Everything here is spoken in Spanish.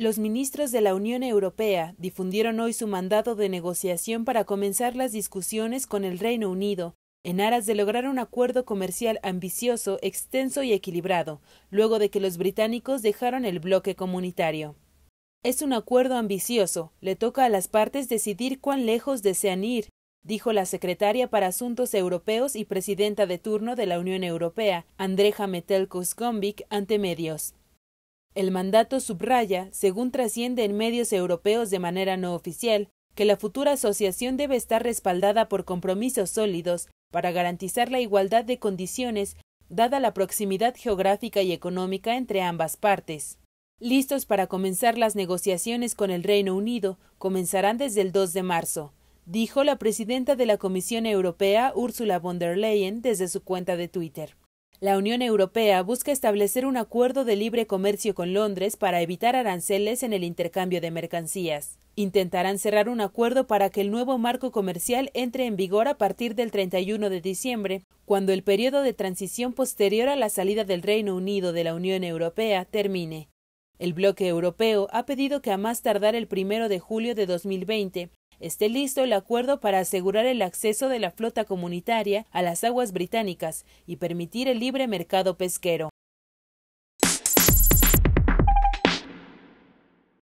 Los ministros de la Unión Europea difundieron hoy su mandato de negociación para comenzar las discusiones con el Reino Unido, en aras de lograr un acuerdo comercial ambicioso, extenso y equilibrado, luego de que los británicos dejaron el bloque comunitario. Es un acuerdo ambicioso, le toca a las partes decidir cuán lejos desean ir, dijo la secretaria para Asuntos Europeos y presidenta de turno de la Unión Europea, Andreja Metelkos Gombic, ante medios. El mandato subraya, según trasciende en medios europeos de manera no oficial, que la futura asociación debe estar respaldada por compromisos sólidos para garantizar la igualdad de condiciones dada la proximidad geográfica y económica entre ambas partes. Listos para comenzar las negociaciones con el Reino Unido, comenzarán desde el 2 de marzo, dijo la presidenta de la Comisión Europea Ursula von der Leyen desde su cuenta de Twitter. La Unión Europea busca establecer un acuerdo de libre comercio con Londres para evitar aranceles en el intercambio de mercancías. Intentarán cerrar un acuerdo para que el nuevo marco comercial entre en vigor a partir del 31 de diciembre, cuando el periodo de transición posterior a la salida del Reino Unido de la Unión Europea termine. El bloque europeo ha pedido que a más tardar el primero de julio de 2020 esté listo el acuerdo para asegurar el acceso de la flota comunitaria a las aguas británicas y permitir el libre mercado pesquero.